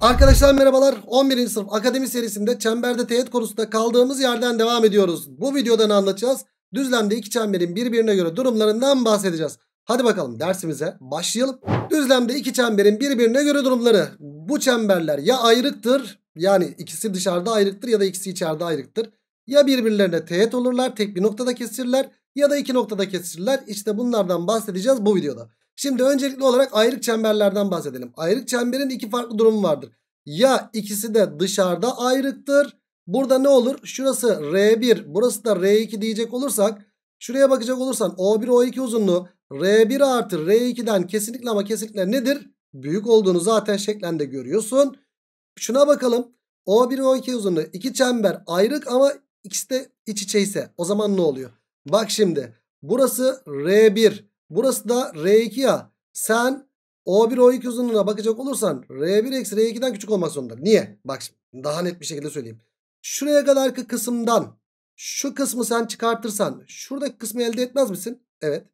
Arkadaşlar merhabalar 11. sınıf akademi serisinde çemberde teğet konusunda kaldığımız yerden devam ediyoruz. Bu videoda ne anlatacağız? Düzlemde iki çemberin birbirine göre durumlarından bahsedeceğiz. Hadi bakalım dersimize başlayalım. Düzlemde iki çemberin birbirine göre durumları. Bu çemberler ya ayrıktır yani ikisi dışarıda ayrıktır ya da ikisi içeride ayrıktır. Ya birbirlerine teğet olurlar tek bir noktada kesirler ya da iki noktada kesirler. İşte bunlardan bahsedeceğiz bu videoda. Şimdi öncelikli olarak ayrık çemberlerden bahsedelim. Ayrık çemberin iki farklı durumu vardır. Ya ikisi de dışarıda ayrıktır. Burada ne olur? Şurası R1 burası da R2 diyecek olursak şuraya bakacak olursan O1 O2 uzunluğu R1 artı R2'den kesinlikle ama kesinlikle nedir? Büyük olduğunu zaten şeklen görüyorsun. Şuna bakalım. O1 O2 uzunluğu iki çember ayrık ama ikisi de iç içe ise o zaman ne oluyor? Bak şimdi burası R1 Burası da R2 ya. Sen O1 O2 uzunluğuna bakacak olursan R1 eksi R2'den küçük olmak zorunda. Niye? Bak daha net bir şekilde söyleyeyim. Şuraya kadarki kısımdan şu kısmı sen çıkartırsan şuradaki kısmı elde etmez misin? Evet.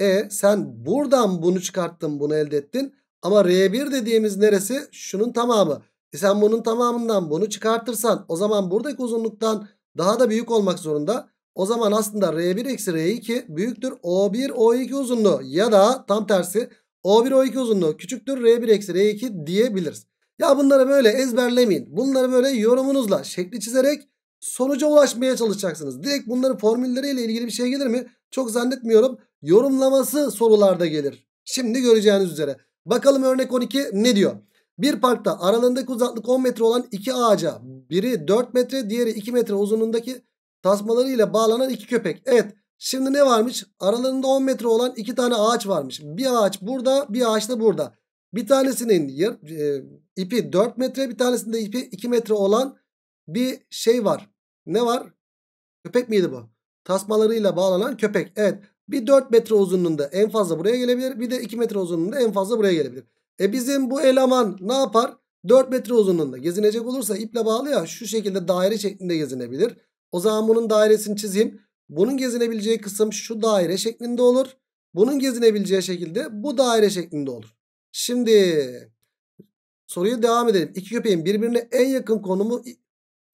E sen buradan bunu çıkarttın bunu elde ettin. Ama R1 dediğimiz neresi? Şunun tamamı. E sen bunun tamamından bunu çıkartırsan o zaman buradaki uzunluktan daha da büyük olmak zorunda. O zaman aslında R1 eksi R2 büyüktür O1 O2 uzunluğu ya da tam tersi O1 O2 uzunluğu küçüktür R1 eksi R2 diyebiliriz. Ya bunları böyle ezberlemeyin. Bunları böyle yorumunuzla şekli çizerek sonuca ulaşmaya çalışacaksınız. Direkt bunları formülleriyle ilgili bir şey gelir mi? Çok zannetmiyorum. Yorumlaması sorularda gelir. Şimdi göreceğiniz üzere. Bakalım örnek 12 ne diyor? Bir parkta aralığındaki uzaklık 10 metre olan iki ağaca biri 4 metre diğeri 2 metre uzunluğundaki tasmalarıyla bağlanan iki köpek. Evet şimdi ne varmış? Aralarında 10 metre olan iki tane ağaç varmış. Bir ağaç burada bir ağaç da burada. Bir tanesinin e, ipi 4 metre bir tanesinde ipi 2 metre olan bir şey var. Ne var? Köpek miydi bu? Tasmalarıyla bağlanan köpek. Evet bir 4 metre uzunluğunda en fazla buraya gelebilir. Bir de 2 metre uzunluğunda en fazla buraya gelebilir. E bizim bu eleman ne yapar? 4 metre uzunluğunda gezinecek olursa iple bağlı ya şu şekilde daire şeklinde gezinebilir. O zaman bunun dairesini çizeyim. Bunun gezinebileceği kısım şu daire şeklinde olur. Bunun gezinebileceği şekilde bu daire şeklinde olur. Şimdi soruyu devam edelim. İki köpeğin birbirine en yakın konumu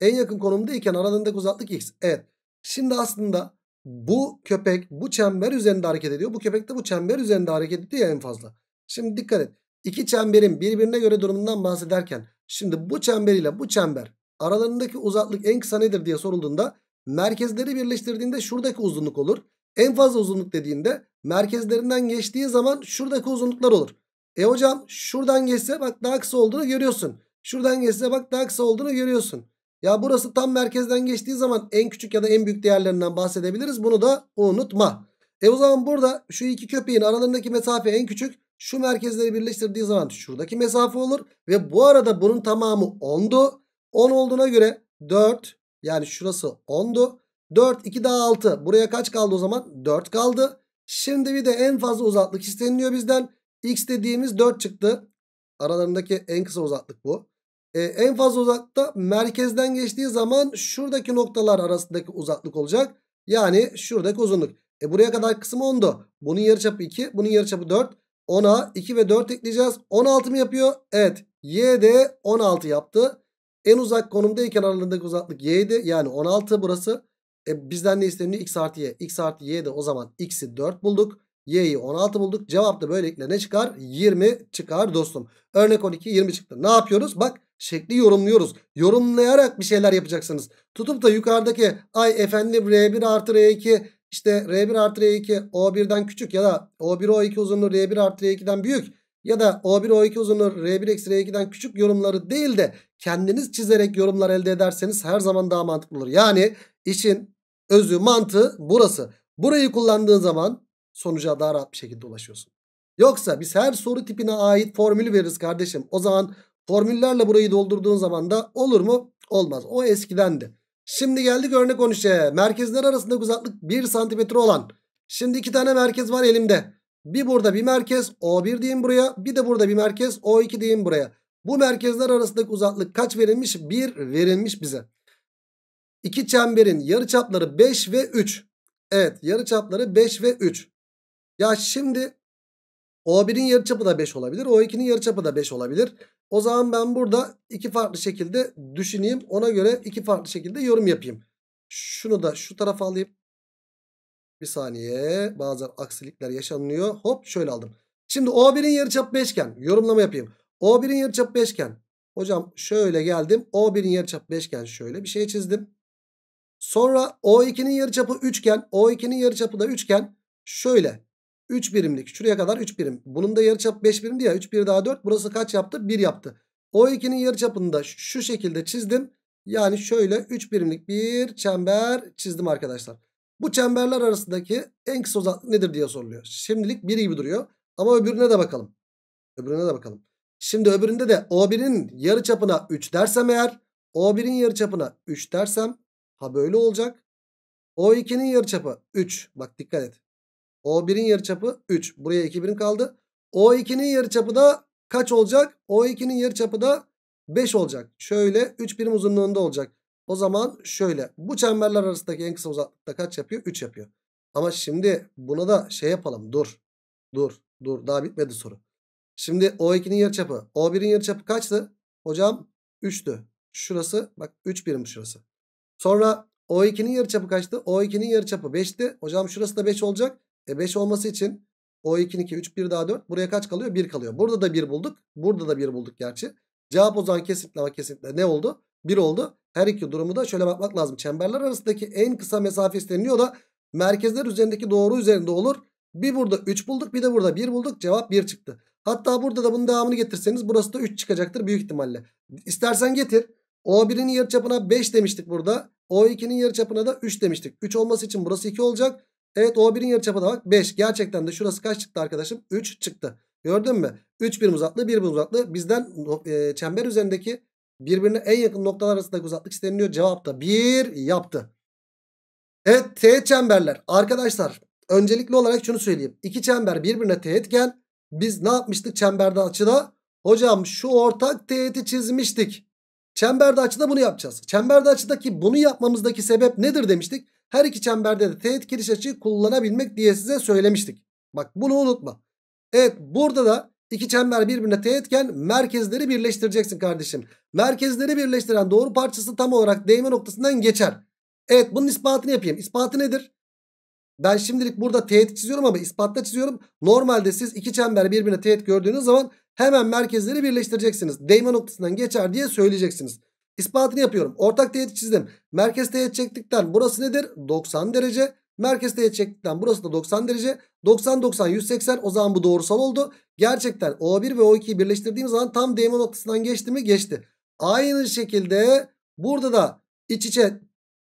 en yakın konumda iken aralarındaki uzaklık x. Evet. Şimdi aslında bu köpek bu çember üzerinde hareket ediyor. Bu köpek de bu çember üzerinde hareket ediyor en fazla. Şimdi dikkat et. İki çemberin birbirine göre durumundan bahsederken şimdi bu çember ile bu çember aralarındaki uzaklık en kısa nedir diye sorulduğunda merkezleri birleştirdiğinde şuradaki uzunluk olur. En fazla uzunluk dediğinde merkezlerinden geçtiği zaman şuradaki uzunluklar olur. E hocam şuradan geçse bak daha kısa olduğunu görüyorsun. Şuradan geçse bak daha kısa olduğunu görüyorsun. Ya burası tam merkezden geçtiği zaman en küçük ya da en büyük değerlerinden bahsedebiliriz. Bunu da unutma. E o zaman burada şu iki köpeğin aralarındaki mesafe en küçük. Şu merkezleri birleştirdiği zaman şuradaki mesafe olur. Ve bu arada bunun tamamı 10'du. 10 olduğuna göre 4 yani şurası 10'du. 4 2 daha 6 buraya kaç kaldı o zaman 4 kaldı. Şimdi bir de en fazla uzaklık isteniliyor bizden. X dediğimiz 4 çıktı. Aralarındaki en kısa uzaklık bu. Ee, en fazla uzakta merkezden geçtiği zaman şuradaki noktalar arasındaki uzaklık olacak. Yani şuradaki uzunluk. E buraya kadar kısım 10'du. Bunun yarıçapı 2, bunun yarıçapı 4. 10'a 2 ve 4 ekleyeceğiz. 16 mı yapıyor? Evet. Y de 16 yaptı. En uzak konumdayken aralarındaki uzaklık y'di. Yani 16 burası. E, bizden ne isteniyor? x artı y. x artı y de o zaman x'i 4 bulduk. y'yi 16 bulduk. Cevap da böylelikle ne çıkar? 20 çıkar dostum. Örnek 12 20 çıktı. Ne yapıyoruz? Bak şekli yorumluyoruz. Yorumlayarak bir şeyler yapacaksınız. Tutup da yukarıdaki ay efendim R1 artı R2 işte R1 artı R2 O1'den küçük ya da O1 O2 uzunluğu R1 artı R2'den büyük ya da O1 O2 uzunluğu R1 eksi R2'den küçük yorumları değil de kendiniz çizerek yorumlar elde ederseniz her zaman daha mantıklı olur. Yani işin özü mantığı burası. Burayı kullandığın zaman sonuca daha rahat bir şekilde ulaşıyorsun. Yoksa biz her soru tipine ait formülü veririz kardeşim. O zaman formüllerle burayı doldurduğun zaman da olur mu? Olmaz. O eskidendi. Şimdi geldik örnek 13'e. Merkezler arasında uzaklık 1 santimetre olan. Şimdi iki tane merkez var elimde. Bir burada bir merkez O1 diyeyim buraya. Bir de burada bir merkez O2 diyeyim buraya. Bu merkezler arasındaki uzaklık kaç verilmiş? 1 verilmiş bize. İki çemberin yarıçapları 5 ve 3. Evet yarıçapları 5 ve 3. Ya şimdi O1'in yarıçapı da 5 olabilir. O2'nin yarıçapı da 5 olabilir. O zaman ben burada iki farklı şekilde düşüneyim. Ona göre iki farklı şekilde yorum yapayım. Şunu da şu tarafa alayım. Bir saniye. bazı aksilikler yaşanıyor. Hop şöyle aldım. Şimdi O1'in yarıçapı beşgen. Yorumlama yapayım. O1'in yarıçapı beşgen. Hocam şöyle geldim. O1'in yarıçapı beşgen. Şöyle bir şey çizdim. Sonra O2'nin yarıçapı üçgen. O2'nin yarıçapı da üçgen. Şöyle 3 birimlik. Şuraya kadar 3 birim. Bunun da yarıçapı 5 birimdi ya. 3 1 daha 4. Burası kaç yaptı? 1 yaptı. O2'nin yarıçapını da şu şekilde çizdim. Yani şöyle 3 birimlik bir çember çizdim arkadaşlar. Bu çemberler arasındaki en kısa uzaklık nedir diye soruluyor. Şimdilik 1 gibi duruyor. Ama öbürüne de bakalım. Öbürüne de bakalım. Şimdi öbüründe de O1'in yarı çapına 3 dersem eğer O1'in yarı çapına 3 dersem ha böyle olacak. O2'nin yarı çapı 3. Bak dikkat et. O1'in yarı çapı 3. Buraya 2 birim kaldı. O2'nin yarı çapı da kaç olacak? O2'nin yarı çapı da 5 olacak. Şöyle 3 birim uzunluğunda olacak. O zaman şöyle bu çemberler arasındaki en kısa uzaklıkta kaç yapıyor? 3 yapıyor. Ama şimdi buna da şey yapalım dur. Dur dur daha bitmedi soru. Şimdi O2'nin yarıçapı O1'in yarıçapı kaçtı? Hocam 3'tü. Şurası bak 3 birim şurası. Sonra O2'nin yarıçapı kaçtı? O2'nin yarıçapı 5'ti. Hocam şurası da 5 olacak. E 5 olması için O2'nin 2 3 1 daha 4. Buraya kaç kalıyor? 1 kalıyor. Burada da 1 bulduk. Burada da 1 bulduk gerçi. Cevap o zaman kesinlikle ama kesinlikle ne oldu? 1 oldu. Her iki durumu da şöyle bakmak lazım. Çemberler arasındaki en kısa mesafe isteniyor da merkezler üzerindeki doğru üzerinde olur. Bir burada 3 bulduk bir de burada 1 bulduk cevap 1 çıktı. Hatta burada da bunun devamını getirseniz burası da 3 çıkacaktır büyük ihtimalle. İstersen getir. O1'in yarıçapına 5 demiştik burada. O2'nin yarıçapına da 3 demiştik. 3 olması için burası 2 olacak. Evet O1'in yarıçapına bak 5. Gerçekten de şurası kaç çıktı arkadaşım? 3 çıktı. Gördün mü? 3 birim uzaklığı 1 birim uzaklığı bizden e, çember üzerindeki Birbirine en yakın noktalar arasındaki uzaklık isteniliyor. Cevap da 1 yaptı. Evet teğet çemberler. Arkadaşlar öncelikli olarak şunu söyleyeyim. İki çember birbirine teğetken biz ne yapmıştık çemberde açıda? Hocam şu ortak teğeti çizmiştik. Çemberde açıda bunu yapacağız. Çemberde açıdaki bunu yapmamızdaki sebep nedir demiştik. Her iki çemberde de teğet giriş açıyı kullanabilmek diye size söylemiştik. Bak bunu unutma. Evet burada da İki çember birbirine teğetken merkezleri birleştireceksin kardeşim. Merkezleri birleştiren doğru parçası tam olarak değme noktasından geçer. Evet bunun ispatını yapayım. İspatı nedir? Ben şimdilik burada teğet çiziyorum ama ispatta çiziyorum. Normalde siz iki çember birbirine teğet gördüğünüz zaman hemen merkezleri birleştireceksiniz. Değme noktasından geçer diye söyleyeceksiniz. İspatını yapıyorum. Ortak teğet çizdim. Merkez teğet çektikten burası nedir? 90 derece. Merkez teğet burası da 90 derece. 90 90 180 o zaman bu doğrusal oldu. Gerçekten O1 ve O2'yi birleştirdiğim zaman tam değme noktasından geçti mi? Geçti. Aynı şekilde burada da iç içe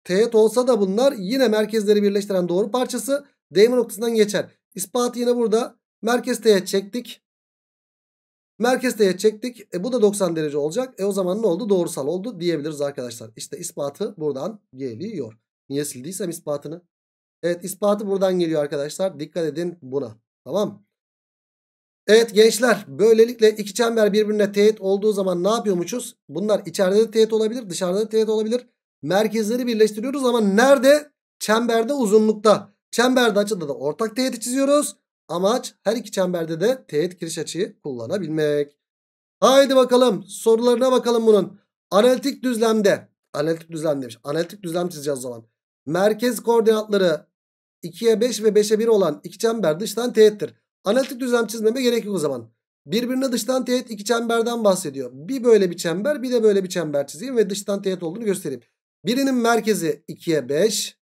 teğet olsa da bunlar yine merkezleri birleştiren doğru parçası değme noktasından geçer. İspatı yine burada merkez teğet çektik. Merkez teğet çektik. E, bu da 90 derece olacak. E o zaman ne oldu? Doğrusal oldu diyebiliriz arkadaşlar. İşte ispatı buradan geliyor. Niye sildiysem ispatını. Evet ispatı buradan geliyor arkadaşlar. Dikkat edin buna. Tamam Evet gençler böylelikle iki çember birbirine teğet olduğu zaman ne yapıyormuşuz? Bunlar içeride de teğet olabilir dışarıda da teğet olabilir. Merkezleri birleştiriyoruz ama nerede? Çemberde uzunlukta. Çemberde açıda da ortak teğeti çiziyoruz. Amaç her iki çemberde de teğet kiriş açıyı kullanabilmek. Haydi bakalım sorularına bakalım bunun. Analitik düzlemde. Analitik düzlem demiş. Analitik düzlem çizeceğiz o zaman. Merkez koordinatları 2'ye 5 ve 5'e 1 olan iki çember dıştan teğettir. Analitik düzlem çizmeme gerek yok o zaman. Birbirine dıştan teğet iki çemberden bahsediyor. Bir böyle bir çember bir de böyle bir çember çizeyim ve dıştan teğet olduğunu göstereyim. Birinin merkezi 2'ye 5.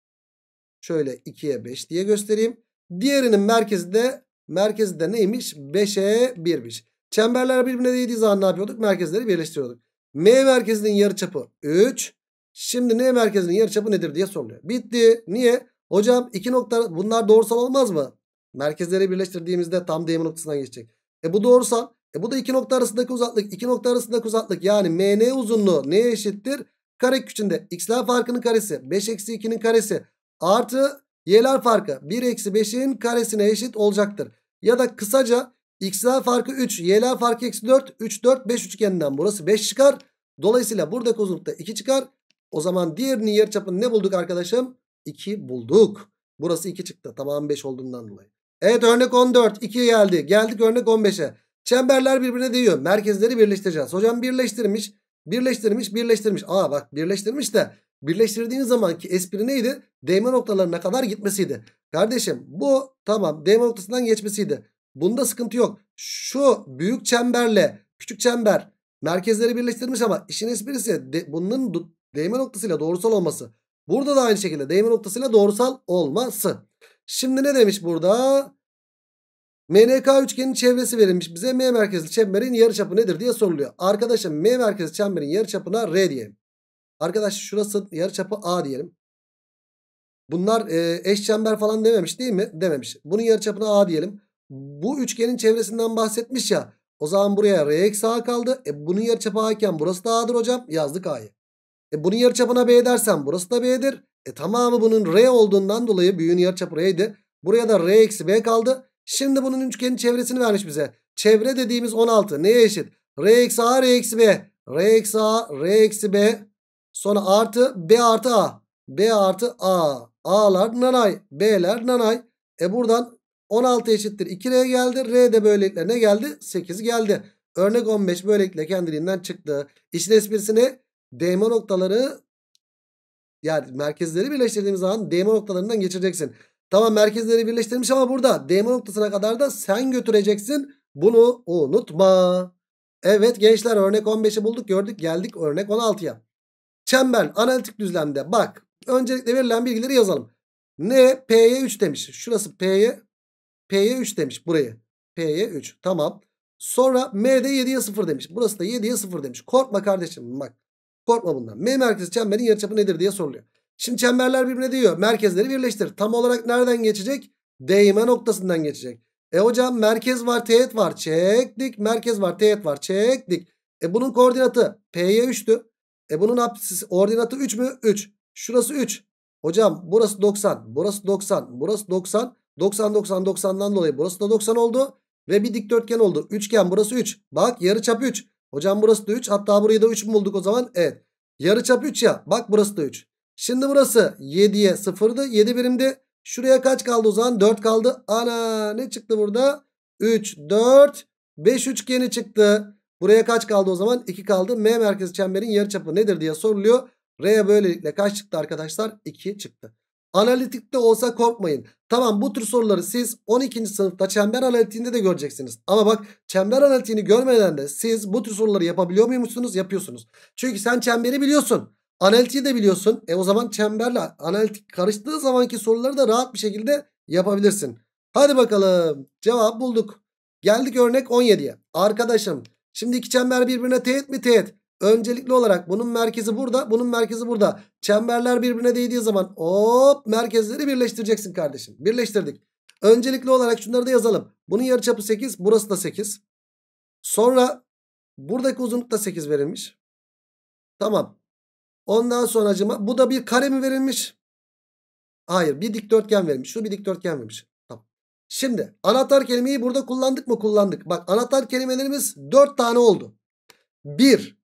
Şöyle 2'ye 5 diye göstereyim. Diğerinin merkezi de merkezi de neymiş? 5'e 1'miş. Çemberler birbirine değdiği zaman ne yapıyorduk? Merkezleri birleştiriyorduk. M merkezinin yarıçapı 3. Şimdi N merkezinin yarıçapı nedir diye soruluyor. Bitti. Niye? Hocam iki nokta bunlar doğrusal olmaz mı? Merkezleri birleştirdiğimizde tam değme noktasından geçecek. E bu doğrusal. E bu da iki nokta arasındaki uzaklık. iki nokta arasındaki uzaklık. Yani MN uzunluğu neye eşittir? Kare küçüğünde x'ler farkının karesi. 5 eksi 2'nin karesi. Artı y'ler farkı. 1 eksi 5'in karesine eşit olacaktır. Ya da kısaca x'ler farkı 3. Y'ler farkı eksi 4. 3, 4, 5 üçgeninden burası 5 çıkar. Dolayısıyla buradaki uzunlukta 2 çıkar. O zaman diğerinin çapını ne bulduk arkadaşım? 2 bulduk. Burası 2 çıktı. Tamam 5 olduğundan dolayı. Evet örnek 14. 2 geldi. Geldik örnek 15'e. Çemberler birbirine değiyor. Merkezleri birleştireceğiz. Hocam birleştirmiş. Birleştirmiş. Birleştirmiş. Aa bak birleştirmiş de. Birleştirdiğiniz zaman ki espri neydi? Değme noktalarına kadar gitmesiydi. Kardeşim bu tamam değme noktasından geçmesiydi. Bunda sıkıntı yok. Şu büyük çemberle küçük çember merkezleri birleştirmiş ama işin esprisi de, bunun Değme noktasıyla doğrusal olması. Burada da aynı şekilde değme noktasıyla doğrusal olması. Şimdi ne demiş burada? MNK üçgenin çevresi verilmiş bize. M merkezli çemberin yarıçapı nedir diye soruluyor. Arkadaşım M merkezli çemberin yarıçapına R diyelim. Arkadaş şurası yarıçapı A diyelim. Bunlar e, eş çember falan dememiş değil mi? Dememiş. Bunun yarıçapına A diyelim. Bu üçgenin çevresinden bahsetmiş ya. O zaman buraya R eksi A kaldı. E, bunun yarıçapı A iken burası da A'dır hocam. Yazdık A'yı. E bunun yarıçapına b dersen burası da b'dir. E tamamı bunun r olduğundan dolayı büyüğün yarıçapı r'ydi. Buraya da r eksi b kaldı. Şimdi bunun üçgenin çevresini vermiş bize. Çevre dediğimiz 16 neye eşit? r eksi a r eksi b. r eksi a r eksi b. Sonra artı b artı a. b artı a. a'lar nanay. b'ler nanay. E buradan 16 eşittir 2r geldi. r de böylelikle ne geldi? 8 geldi. Örnek 15 böylelikle kendiliğinden çıktı. İşin esprisini DM noktaları yani merkezleri birleştirdiğimiz zaman DM noktalarından geçireceksin. Tamam merkezleri birleştirmiş ama burada DM noktasına kadar da sen götüreceksin. Bunu unutma. Evet gençler örnek 15'i bulduk gördük geldik örnek 16'ya. Çember analitik düzlemde bak öncelikle verilen bilgileri yazalım. Ne? P'ye 3 demiş. Şurası P'ye P'ye 3 demiş burayı. P'ye 3 tamam. Sonra M'de 7'ye 0 demiş. Burası da 7'ye 0 demiş. Korkma kardeşim bak. Korkma bundan. M merkezi çemberin yarıçapı nedir diye soruluyor. Şimdi çemberler birbirine diyor. Merkezleri birleştir. Tam olarak nereden geçecek? Değme noktasından geçecek. E hocam merkez var teğet var çektik. Merkez var teğet var çektik. E bunun koordinatı P'ye 3'tü. E bunun apsis ordinatı 3 mü? 3. Şurası 3. Hocam burası 90. Burası 90. Burası 90. 90 90 90'dan dolayı burası da 90 oldu. Ve bir dikdörtgen oldu. Üçgen burası 3. Bak yarıçap 3. Hocam burası da 3. Hatta burayı da 3 mü bulduk o zaman? Evet. Yarı çap 3 ya. Bak burası da 3. Şimdi burası 7'ye 0'dı. 7 birimdi. Şuraya kaç kaldı o zaman? 4 kaldı. Ana ne çıktı burada? 3, 4, 5 üçgeni çıktı. Buraya kaç kaldı o zaman? 2 kaldı. M merkezi çemberin yarı çapı nedir diye soruluyor. R'ye böylelikle kaç çıktı arkadaşlar? 2 çıktı. Analitikte olsa korkmayın. Tamam bu tür soruları siz 12. sınıfta çember analitiğinde de göreceksiniz. Ama bak çember analitiğini görmeden de siz bu tür soruları yapabiliyor muymuşsunuz? Yapıyorsunuz. Çünkü sen çemberi biliyorsun. Analitiği de biliyorsun. E o zaman çemberle analitik karıştığı zamanki soruları da rahat bir şekilde yapabilirsin. Hadi bakalım. Cevap bulduk. Geldik örnek 17'ye. Arkadaşım şimdi iki çember birbirine teğet mi teğet? Öncelikli olarak bunun merkezi burada, bunun merkezi burada. Çemberler birbirine değdiği zaman hop merkezleri birleştireceksin kardeşim. Birleştirdik. Öncelikli olarak şunları da yazalım. Bunun yarıçapı 8, burası da 8. Sonra buradaki uzunluk da 8 verilmiş. Tamam. Ondan sonra acıma bu da bir kare mi verilmiş? Hayır, bir dikdörtgen verilmiş. Şu bir dikdörtgen verilmiş. Tamam. Şimdi anahtar kelimeyi burada kullandık mı? Kullandık. Bak anahtar kelimelerimiz 4 tane oldu. 1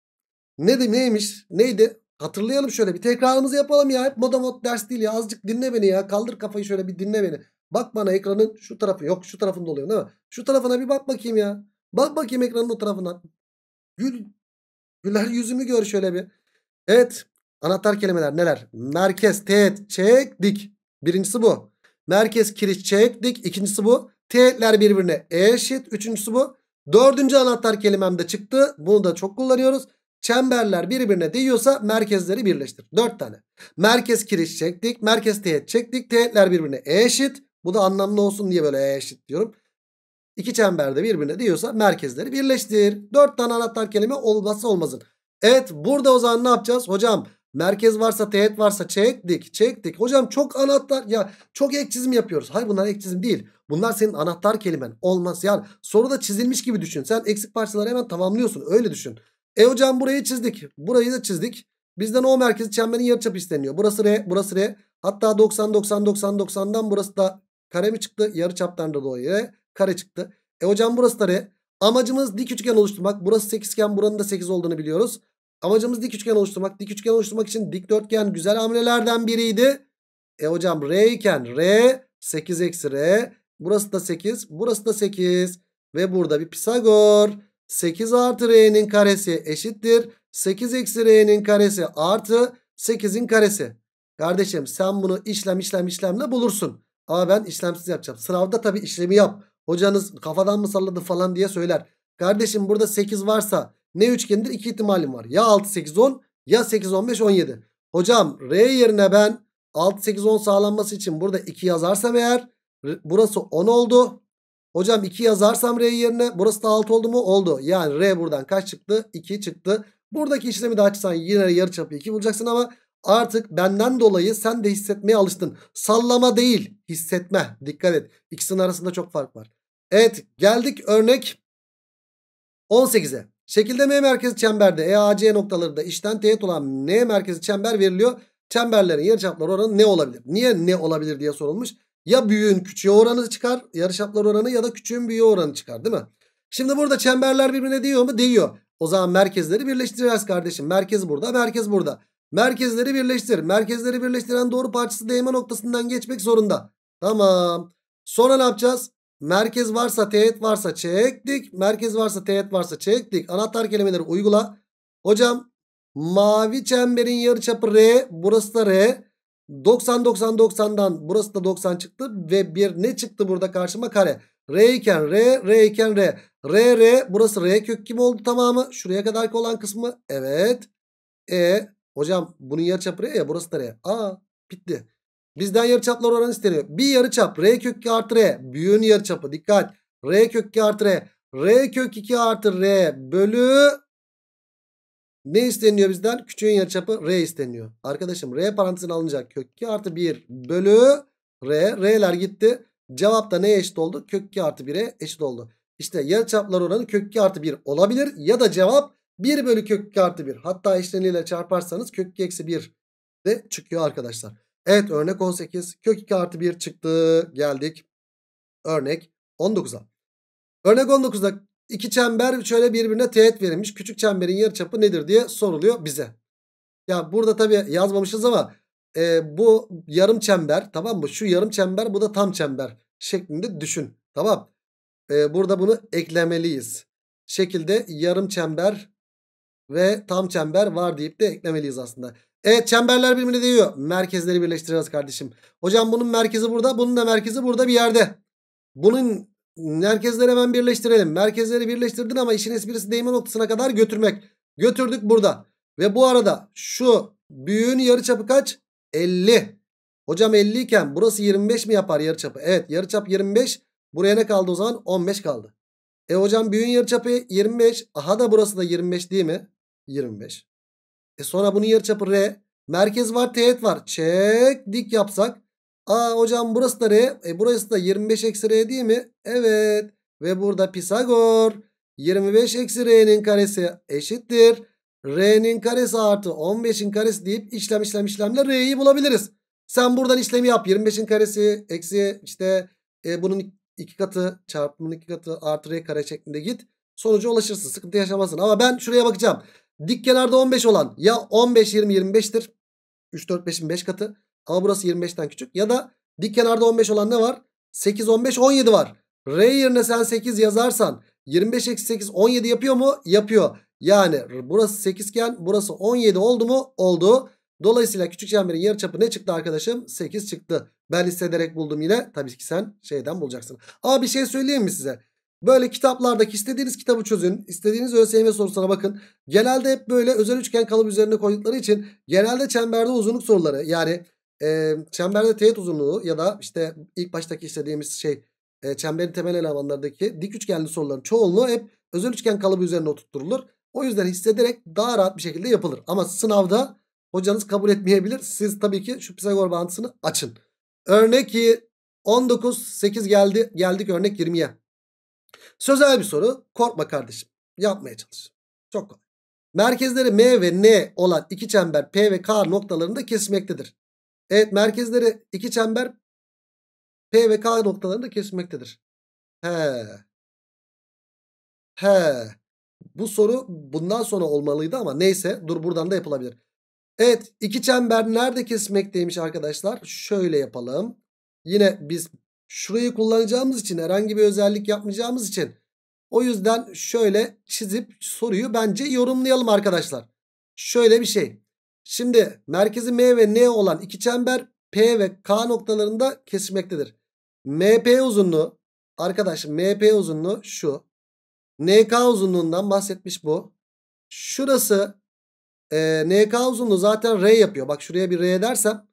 ne, neymiş? Neydi? Hatırlayalım şöyle bir tekrarımızı yapalım ya. Hep moda mod ders değil ya. Azıcık dinle beni ya. Kaldır kafayı şöyle bir dinle beni. Bak bana ekranın şu tarafı. Yok şu tarafında oluyor değil mi? Şu tarafına bir bak bakayım ya. Bak bakayım ekranın o tarafına. Gül, güler yüzümü gör şöyle bir. Evet. Anahtar kelimeler neler? Merkez, teğet, çek, dik. Birincisi bu. Merkez, kiriş, çek, dik. İkincisi bu. Teğetler birbirine eşit. Üçüncüsü bu. Dördüncü anahtar kelimem de çıktı. Bunu da çok kullanıyoruz. Çemberler birbirine değiyorsa merkezleri birleştir. 4 tane. Merkez kiriş çektik. Merkez teğet çektik. Teğetler birbirine e eşit. Bu da anlamlı olsun diye böyle e eşit diyorum. İki çemberde birbirine değiyorsa merkezleri birleştir. 4 tane anahtar kelime olmazsa olmazın. Evet burada o zaman ne yapacağız? Hocam merkez varsa teğet varsa çektik çektik. Hocam çok anahtar ya çok ek çizim yapıyoruz. Hayır bunlar ek çizim değil. Bunlar senin anahtar kelimen olmaz. Yani soruda çizilmiş gibi düşün. Sen eksik parçaları hemen tamamlıyorsun öyle düşün. E hocam burayı çizdik. Burayı da çizdik. Bizden o merkezi çemberin yarıçapı isteniyor. Burası R, burası R. Hatta 90 90 90 90'dan burası da kare mi çıktı? Yarıçaptan da dolayı R kare çıktı. E hocam burası da R. Amacımız dik üçgen oluşturmak. Burası 8 iken buranın da 8 olduğunu biliyoruz. Amacımız dik üçgen oluşturmak. Dik üçgen oluşturmak için dikdörtgen güzel hamlelerden biriydi. E hocam R iken R 8 eksi R. Burası da 8. Burası da 8. Ve burada bir Pisagor. 8 artı r'nin karesi eşittir. 8 eksi r'nin karesi artı 8'in karesi. Kardeşim sen bunu işlem işlem işlemle bulursun. Ama ben işlemsiz yapacağım. Sınavda tabii işlemi yap. Hocanız kafadan mı salladı falan diye söyler. Kardeşim burada 8 varsa ne üçgendir? İki ihtimalim var. Ya 6 8 10 ya 8 15 17. Hocam R yerine ben 6 8 10 sağlanması için burada 2 yazarsam eğer burası 10 oldu. Hocam 2 yazarsam R yerine burası da 6 oldu mu? Oldu. Yani R buradan kaç çıktı? 2 çıktı. Buradaki işlemi de açsan yine yarıçapı 2 bulacaksın ama artık benden dolayı sen de hissetmeye alıştın. Sallama değil hissetme. Dikkat et. İkisinin arasında çok fark var. Evet geldik örnek 18'e. Şekilde M merkezi çemberde EAC noktalarında işten teğet olan N merkezi çember veriliyor. Çemberlerin yarıçapları oranı ne olabilir? Niye ne olabilir diye sorulmuş. Ya büyüğün küçüğe oranı çıkar. yarışaplar oranı ya da küçüğün büyüğe oranı çıkar değil mi? Şimdi burada çemberler birbirine değiyor mu? Değiyor. O zaman merkezleri birleştireceğiz kardeşim. Merkez burada, merkez burada. Merkezleri birleştir. Merkezleri birleştiren doğru parçası değme noktasından geçmek zorunda. Tamam. Sonra ne yapacağız? Merkez varsa teğet varsa çektik. Merkez varsa teğet varsa çektik. Anahtar kelimeleri uygula. Hocam mavi çemberin yarıçapı R. Burası da R. 90 90 90'dan burası da 90 çıktı ve bir ne çıktı burada karşıma kare. R iken R, R iken R. R, R burası R kök gibi oldu tamamı. Şuraya kadar olan kısmı evet. E hocam bunun yarıçapı R ya burası da R. Aa bitti. Bizden yarıçaplar oranı isteniyor. Bir yarıçap R kök 2 artı R. Büyüğün yarıçapı dikkat. R kök 2 artı R. R kök 2 artı R bölü ne isteniyor bizden? Küçüğün yarıçapı R isteniyor. Arkadaşım R parantezine alınacak kök 2 artı 1 bölü R. R'ler gitti. Cevap da neye eşit oldu? Kök 2 artı 1'e eşit oldu. İşte yarıçaplar oranı kök 2 artı 1 olabilir. Ya da cevap 1 bölü kök 2 artı 1. Hatta işleniyle çarparsanız kök 2 eksi 1 de çıkıyor arkadaşlar. Evet örnek 18 kök 2 artı 1 çıktı. Geldik örnek 19'a. Örnek 19'da İki çember şöyle birbirine teğet verilmiş. Küçük çemberin yarıçapı nedir diye soruluyor bize. Ya burada tabii yazmamışız ama e, bu yarım çember tamam mı? Şu yarım çember bu da tam çember şeklinde düşün. Tamam. E, burada bunu eklemeliyiz. Şekilde yarım çember ve tam çember var deyip de eklemeliyiz aslında. Evet çemberler birbirine değiyor. Merkezleri birleştireceğiz kardeşim. Hocam bunun merkezi burada bunun da merkezi burada bir yerde. Bunun Merkezleri hemen birleştirelim. Merkezleri birleştirdin ama işin esprisi değme noktasına kadar götürmek. Götürdük burada. Ve bu arada şu büyüğün yarıçapı kaç? 50. Hocam 50 iken burası 25 mi yapar yarıçapı? Evet yarıçap 25. Buraya ne kaldı o zaman? 15 kaldı. E hocam büyüğün yarıçapı 25. Aha da burası da 25 değil mi? 25. E sonra bunun yarıçapı R. Merkez var teğet var. Çek dik yapsak. Aa hocam burası da R. E, burası da 25 eksi R değil mi? Evet. Ve burada Pisagor 25 eksi R'nin karesi eşittir. R'nin karesi artı 15'in karesi deyip işlem işlem işlemle R'yi bulabiliriz. Sen buradan işlemi yap. 25'in karesi eksi işte e, bunun iki katı çarpımın iki katı artı R kare şeklinde git. Sonuca ulaşırsın. Sıkıntı yaşamazsın. Ama ben şuraya bakacağım. Dik kenarda 15 olan ya 15, 20, 25'tir. 3, 4, 5'in 5 katı. Ama burası 25'ten küçük. Ya da dik kenarda 15 olan ne var? 8, 15, 17 var. R yerine sen 8 yazarsan 25 eksi 8 17 yapıyor mu? Yapıyor. Yani burası 8 iken burası 17 oldu mu? Oldu. Dolayısıyla küçük çemberin yarıçapı ne çıktı arkadaşım? 8 çıktı. Ben hissederek buldum yine. Tabii ki sen şeyden bulacaksın. Ama bir şey söyleyeyim mi size? Böyle kitaplardaki istediğiniz kitabı çözün. istediğiniz ÖSYM sorusuna bakın. Genelde hep böyle özel üçgen kalıp üzerine koydukları için genelde çemberde uzunluk soruları yani e, çemberde teğet uzunluğu ya da işte ilk baştaki işlediğimiz şey e, çemberin temel elemanlarındaki dik üçgenli soruların çoğunluğu hep özel üçgen kalıbı üzerine oturtturulur. O yüzden hissederek daha rahat bir şekilde yapılır. Ama sınavda hocanız kabul etmeyebilir. Siz tabii ki şu Pisagor bağıntısını açın. Örnek 19, 8 geldi. Geldik örnek 20'ye. Sözel bir soru. Korkma kardeşim. Yapmaya çalış. Çok kolay. Merkezleri M ve N olan iki çember P ve K noktalarında kesmektedir. Evet merkezleri iki çember P ve K noktalarını da kesmektedir. He. He. Bu soru bundan sonra olmalıydı ama neyse dur buradan da yapılabilir. Evet iki çember nerede kesmekteymiş arkadaşlar? Şöyle yapalım. Yine biz şurayı kullanacağımız için herhangi bir özellik yapmayacağımız için o yüzden şöyle çizip soruyu bence yorumlayalım arkadaşlar. Şöyle bir şey. Şimdi merkezi M ve N olan iki çember P ve K noktalarında kesişmektedir. MP uzunluğu arkadaş MP uzunluğu şu. NK uzunluğundan bahsetmiş bu. Şurası e, NK uzunluğu zaten R yapıyor. Bak şuraya bir R dersem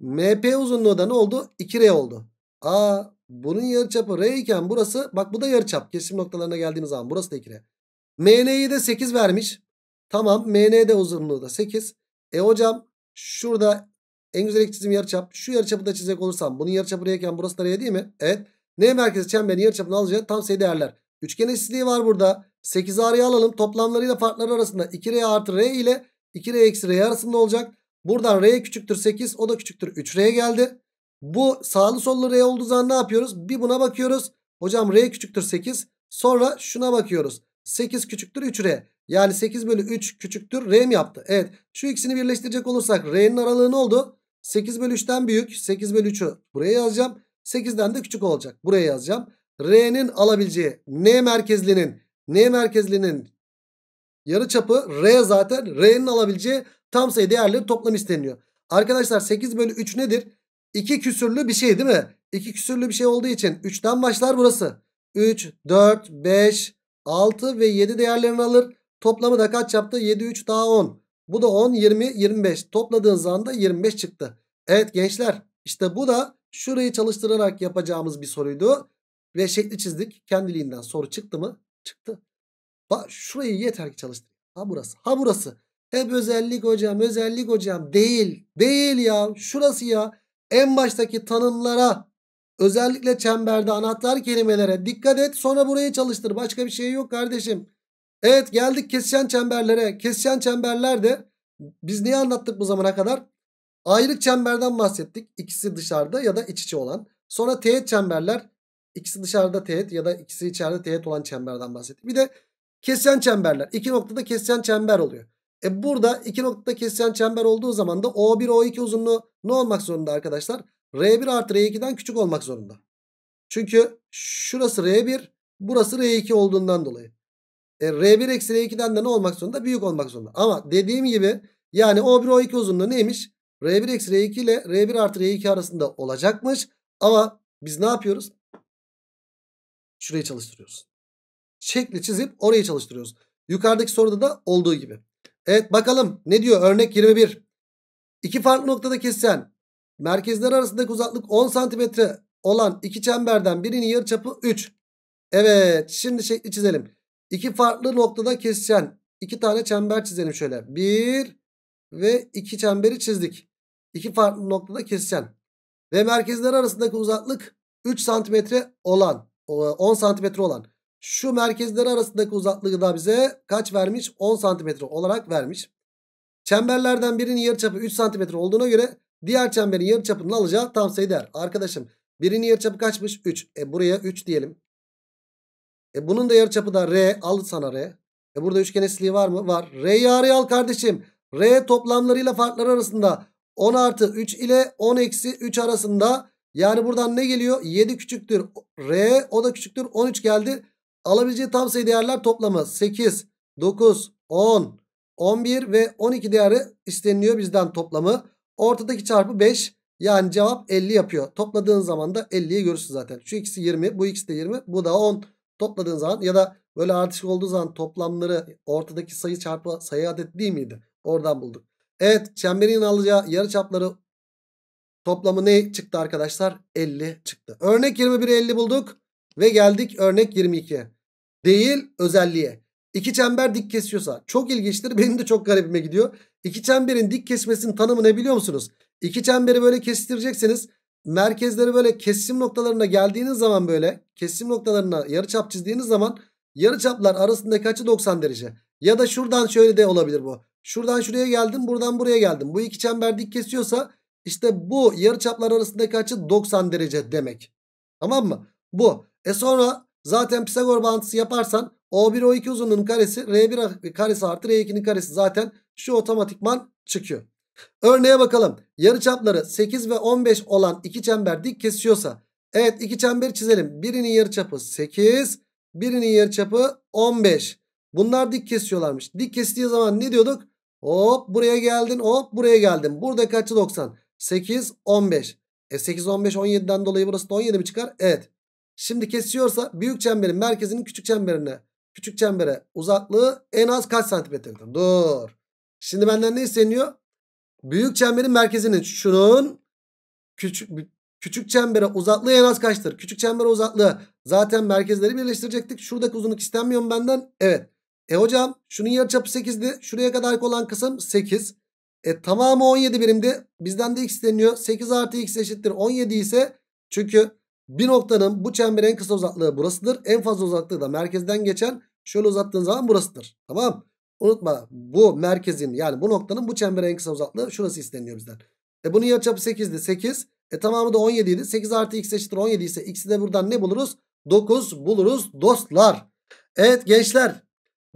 MP uzunluğu da ne oldu? 2R oldu. Aa bunun yarıçapı R iken burası bak bu da yarıçap. Kesim noktalarına geldiğimiz zaman burası da 2R. MN'yi de 8 vermiş. Tamam MN de uzunluğu da 8. E hocam şurada en güzel ek çizim yarıçap. Şu yarıçapı da çizecek olursam bunun yarıçapı R'yken burası da R değil mi? Evet. N merkezi çemberin yarıçapını alacağız. Tam sayı değerler. Üçgen eşitliği var burada. 8 R'yi alalım. Toplamlarıyla farkları arasında 2R artı R ile 2R eksi R arasında olacak. Buradan R küçüktür 8. O da küçüktür 3R'ye geldi. Bu sağlı sollu R olduğu zaman ne yapıyoruz? Bir buna bakıyoruz. Hocam R küçüktür 8. Sonra şuna bakıyoruz. 8 küçüktür 3R. Yani 8 bölü 3 küçüktür R yaptı? Evet şu ikisini birleştirecek olursak R'nin aralığı ne oldu? 8 bölü 3'ten büyük 8 bölü 3'ü buraya yazacağım. 8'den de küçük olacak buraya yazacağım. R'nin alabileceği N merkezlinin N merkezlinin yarı çapı R zaten R'nin alabileceği tam sayı değerleri toplam isteniyor. Arkadaşlar 8 bölü 3 nedir? 2 küsürlü bir şey değil mi? 2 küsürlü bir şey olduğu için 3'ten başlar burası. 3, 4, 5, 6 ve 7 değerlerini alır. Toplamı da kaç yaptı? 7, 3 daha 10. Bu da 10, 20, 25. Topladığınız anda 25 çıktı. Evet gençler işte bu da şurayı çalıştırarak yapacağımız bir soruydu. Ve şekli çizdik. Kendiliğinden soru çıktı mı? Çıktı. Bak şurayı yeter ki çalıştır. Ha burası. Ha burası. Hep özellik hocam özellik hocam. Değil. Değil ya. Şurası ya. En baştaki tanımlara Özellikle çemberde anahtar kelimelere dikkat et sonra burayı çalıştır. Başka bir şey yok kardeşim. Evet geldik kesişen çemberlere. Kesişen çemberler de biz niye anlattık bu zamana kadar? Ayrık çemberden bahsettik. İkisi dışarıda ya da iç içe olan. Sonra teğet çemberler. İkisi dışarıda teğet ya da ikisi içeride teğet olan çemberden bahsettik. Bir de kesişen çemberler. İki noktada kesişen çember oluyor. E burada iki noktada kesişen çember olduğu zaman da O1 O2 uzunluğu ne olmak zorunda arkadaşlar? R1 artı R2'den küçük olmak zorunda. Çünkü şurası R1 burası R2 olduğundan dolayı. E, R1 eksi R2'den de ne olmak zorunda? Büyük olmak zorunda. Ama dediğim gibi yani O1 O2 uzunluğu neymiş? R1 eksi R2 ile R1 artı R2 arasında olacakmış. Ama biz ne yapıyoruz? Şurayı çalıştırıyoruz. Şekli çizip orayı çalıştırıyoruz. Yukarıdaki soruda da olduğu gibi. Evet bakalım ne diyor örnek 21. İki farklı noktada kesen Merkezler arasındaki uzaklık 10 santimetre olan iki çemberden birinin yarıçapı 3. Evet şimdi şekli çizelim. İki farklı noktada kesişen iki tane çember çizelim şöyle. Bir ve iki çemberi çizdik. İki farklı noktada kesişen. Ve merkezler arasındaki uzaklık 3 santimetre olan 10 santimetre olan. Şu merkezler arasındaki uzaklığı da bize kaç vermiş? 10 santimetre olarak vermiş. Çemberlerden birinin yarıçapı 3 santimetre olduğuna göre Diğer çemberin yarı yarıçapının alacağı tam sayı değer. Arkadaşım birinin çapı kaçmış? 3. E buraya 3 diyelim. E bunun da yarı çapı da R. Al sana R. E burada üçgen esliği var mı? Var. R'yi araya al kardeşim. R toplamlarıyla farkları arasında 10 artı 3 ile 10 eksi 3 arasında. Yani buradan ne geliyor? 7 küçüktür. R o da küçüktür. 13 geldi. Alabileceği tam sayı değerler toplamı 8, 9, 10, 11 ve 12 değeri isteniliyor bizden toplamı. Ortadaki çarpı 5 yani cevap 50 yapıyor. Topladığın zaman da 50'yi görürsün zaten. Şu ikisi 20 bu ikisi de 20 bu da 10. Topladığın zaman ya da böyle artışık olduğu zaman toplamları ortadaki sayı çarpı sayı adet değil miydi? Oradan bulduk. Evet çemberin alacağı yarı çapları toplamı ne çıktı arkadaşlar? 50 çıktı. Örnek 21'i 50 bulduk ve geldik örnek 22. Değil özelliğe. İki çember dik kesiyorsa çok ilginçtir. Benim de çok garibime gidiyor. İki çemberin dik kesmesinin tanımı ne biliyor musunuz? İki çemberi böyle kestirecekseniz merkezleri böyle kesim noktalarına geldiğiniz zaman böyle kesim noktalarına yarıçap çizdiğiniz zaman yarıçaplar arasındaki açı 90 derece. Ya da şuradan şöyle de olabilir bu. Şuradan şuraya geldim, buradan buraya geldim. Bu iki çember dik kesiyorsa işte bu yarıçaplar arasındaki açı 90 derece demek. Tamam mı? Bu. E sonra zaten Pisagor bağıntısı yaparsan o1 O2 uzunluğunun karesi R1 karesi artı R2'nin karesi zaten şu otomatikman çıkıyor. Örneğe bakalım. Yarıçapları 8 ve 15 olan iki çember dik kesiyorsa. Evet iki çember çizelim. Birinin yarıçapı 8, birinin yarıçapı 15. Bunlar dik kesiyorlarmış. Dik kestiği zaman ne diyorduk? Hop buraya geldin, hop buraya geldin. Burada kaçı 90? 8, 15. E 8, 15, 17'den dolayı burası da 17 mi çıkar? Evet. Şimdi kesiyorsa büyük çemberin merkezinin küçük çemberine küçük çembere uzaklığı en az kaç santimetredir? Dur. Şimdi benden ne isteniyor? Büyük çemberin merkezinin şunun küçük küçük çembere uzaklığı en az kaçtır? Küçük çembere uzaklığı zaten merkezleri birleştirecektik. Şuradaki uzunluk istenmiyor mu benden? Evet. E hocam şunun yarıçapı 8'di. Şuraya kadar olan kısım 8. E tamamı 17 birimdi. Bizden de x isteniyor. 8 artı x eşittir 17 ise çünkü bir noktanın bu çemberin en kısa uzaklığı burasıdır. En fazla uzaklığı da merkezden geçen Şöyle uzattığın zaman burasıdır. Tamam. Unutma bu merkezin yani bu noktanın bu çemberin en kısa uzaklığı şurası isteniyor bizden. E bunun yarıçapı 8'di. 8. E tamamı da 17 idi. 8 artı x eşittir 17 ise x'i de buradan ne buluruz? 9 buluruz dostlar. Evet gençler.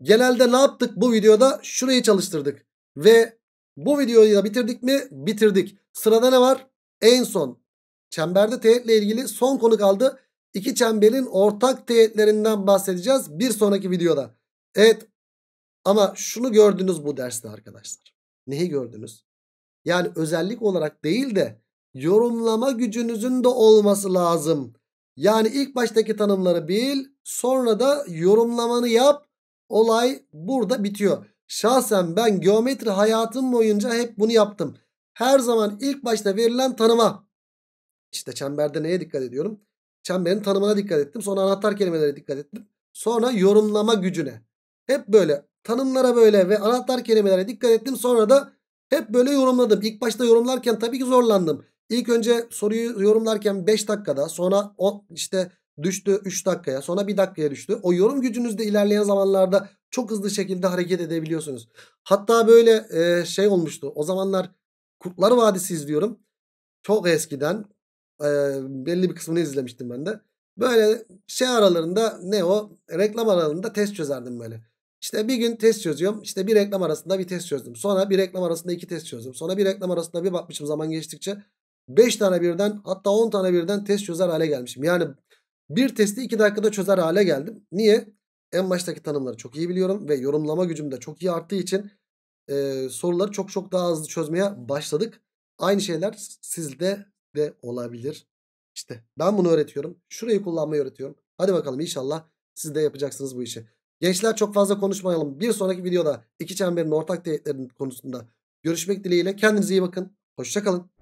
Genelde ne yaptık bu videoda? Şurayı çalıştırdık. Ve bu videoyu da bitirdik mi? Bitirdik. Sırada ne var? En son çemberde teğetle ilgili son konu kaldı iki çemberin ortak teğetlerinden bahsedeceğiz bir sonraki videoda. Evet ama şunu gördünüz bu derste arkadaşlar. Neyi gördünüz? Yani özellik olarak değil de yorumlama gücünüzün de olması lazım. Yani ilk baştaki tanımları bil sonra da yorumlamanı yap. Olay burada bitiyor. Şahsen ben geometri hayatım boyunca hep bunu yaptım. Her zaman ilk başta verilen tanıma. işte çemberde neye dikkat ediyorum? Çemberin tanımına dikkat ettim. Sonra anahtar kelimelere dikkat ettim. Sonra yorumlama gücüne. Hep böyle tanımlara böyle ve anahtar kelimelere dikkat ettim. Sonra da hep böyle yorumladım. İlk başta yorumlarken tabii ki zorlandım. İlk önce soruyu yorumlarken 5 dakikada sonra o işte düştü 3 dakikaya sonra 1 dakikaya düştü. O yorum gücünüzde ilerleyen zamanlarda çok hızlı şekilde hareket edebiliyorsunuz. Hatta böyle e, şey olmuştu o zamanlar Kurtlar Vadisi izliyorum. Çok eskiden e, belli bir kısmını izlemiştim ben de. Böyle şey aralarında ne o reklam aralarında test çözerdim böyle. İşte bir gün test çözüyorum. İşte bir reklam arasında bir test çözdüm. Sonra bir reklam arasında iki test çözdüm. Sonra bir reklam arasında bir bakmışım zaman geçtikçe. beş tane birden hatta on tane birden test çözer hale gelmişim. Yani bir testi iki dakikada çözer hale geldim. Niye? En baştaki tanımları çok iyi biliyorum ve yorumlama gücüm de çok iyi arttığı için e, soruları çok çok daha hızlı çözmeye başladık. Aynı şeyler sizde de olabilir. İşte ben bunu öğretiyorum. Şurayı kullanmayı öğretiyorum. Hadi bakalım inşallah siz de yapacaksınız bu işi. Gençler çok fazla konuşmayalım. Bir sonraki videoda iki çemberin ortak teğetlerinin konusunda görüşmek dileğiyle. Kendinize iyi bakın. Hoşçakalın.